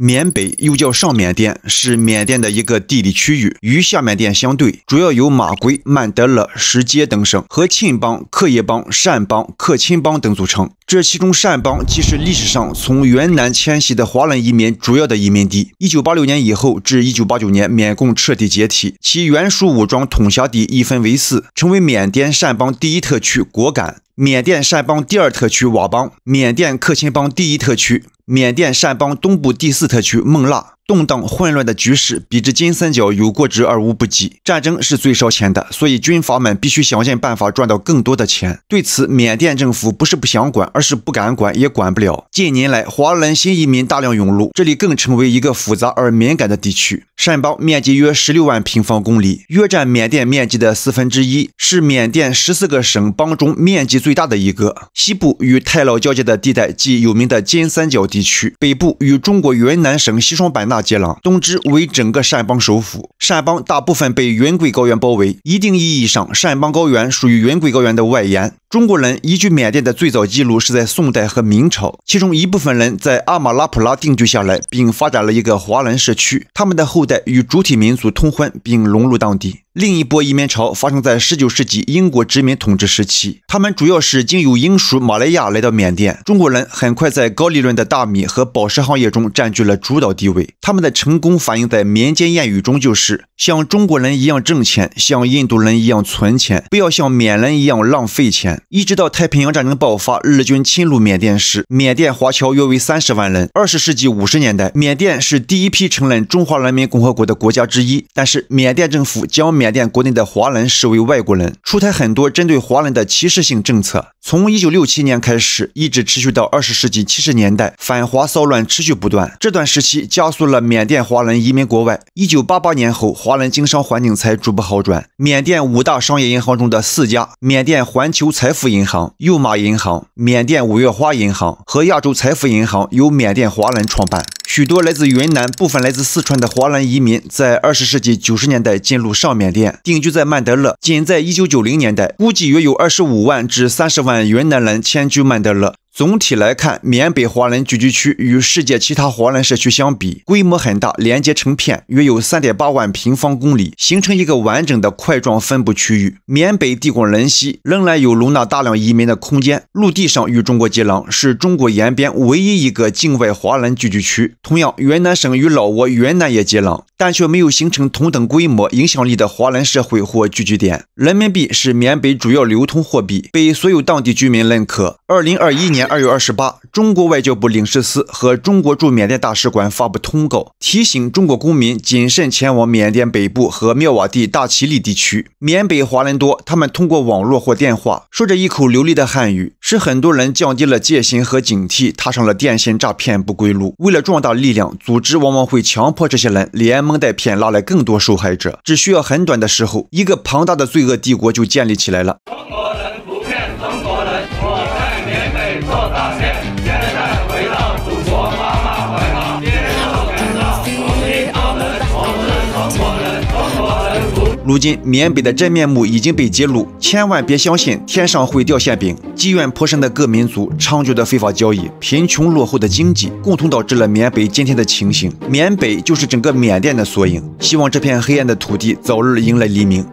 缅北又叫上缅甸，是缅甸的一个地理区域，与下缅甸相对，主要由马圭、曼德勒、石阶等省和沁邦、克业邦、善邦、克钦邦等组成。这其中，善邦既是历史上从云南迁徙的华人移民主要的移民地。一九八六年以后至一九八九年，缅共彻底解体，其原属武装统辖地一分为四，成为缅甸善邦第一特区果敢。缅甸掸邦第二特区佤邦，缅甸克钦邦第一特区，缅甸掸邦东部第四特区孟腊。动荡混乱的局势比之金三角有过之而无不及。战争是最烧钱的，所以军阀们必须想尽办法赚到更多的钱。对此，缅甸政府不是不想管，而是不敢管，也管不了。近年来，华人新移民大量涌入，这里更成为一个复杂而敏感的地区。善邦面积约十六万平方公里，约占缅甸面积的四分之一，是缅甸十四个省邦中面积最大的一个。西部与泰老交界的地带即有名的金三角地区，北部与中国云南省西双版纳。杰朗东芝为整个善邦首府，善邦大部分被云贵高原包围，一定意义上，善邦高原属于云贵高原的外延。中国人移居缅甸的最早记录是在宋代和明朝，其中一部分人在阿马拉普拉定居下来，并发展了一个华人社区。他们的后代与主体民族通婚，并融入当地。另一波移民潮发生在19世纪英国殖民统治时期，他们主要是经由英属马来亚来到缅甸。中国人很快在高利润的大米和宝石行业中占据了主导地位。他们的成功反映在民间谚语中，就是像中国人一样挣钱，像印度人一样存钱，不要像缅人一样浪费钱。一直到太平洋战争爆发，日军侵入缅甸时，缅甸华侨约为三十万人。二十世纪五十年代，缅甸是第一批承认中华人民共和国的国家之一，但是缅甸政府将缅甸国内的华人视为外国人，出台很多针对华人的歧视性政策。从一九六七年开始，一直持续到二十世纪七十年代，反华骚乱持续不断，这段时期加速了缅甸华人移民国外。一九八八年后，华人经商环境才逐步好转。缅甸五大商业银行中的四家，缅甸环球财。财富银行、右马银行、缅甸五月花银行和亚洲财富银行由缅甸华人创办。许多来自云南、部分来自四川的华人移民在二十世纪九十年代进入上缅甸，定居在曼德勒。仅在一九九零年代，估计约有二十五万至三十万云南人迁居曼德勒。总体来看，缅北华人聚居区与世界其他华人社区相比，规模很大，连接成片，约有三点八万平方公里，形成一个完整的块状分布区域。缅北地广人稀，仍然有容纳大量移民的空间。陆地上与中国接壤，是中国沿边唯一一个境外华人聚居区。同样，云南省与老挝、云南也接壤，但却没有形成同等规模影响力的华人社会或聚居点。人民币是缅北主要流通货币，被所有当地居民认可。二零二一年。二月二十八，中国外交部领事司和中国驻缅甸大使馆发布通告，提醒中国公民谨慎前往缅甸北部和妙瓦底、大其力地区。缅北华人多，他们通过网络或电话说着一口流利的汉语，使很多人降低了戒心和警惕，踏上了电信诈骗不归路。为了壮大力量，组织往往会强迫这些人连蒙带骗，拉来更多受害者。只需要很短的时候，一个庞大的罪恶帝国就建立起来了。我在在缅北现回到祖国妈妈怀抱。人，如今，缅北的真面目已经被揭露，千万别相信天上会掉馅饼。积怨颇深的各民族猖獗的非法交易，贫穷落后的经济，共同导致了缅北今天的情形。缅北就是整个缅甸的缩影，希望这片黑暗的土地早日迎来黎明。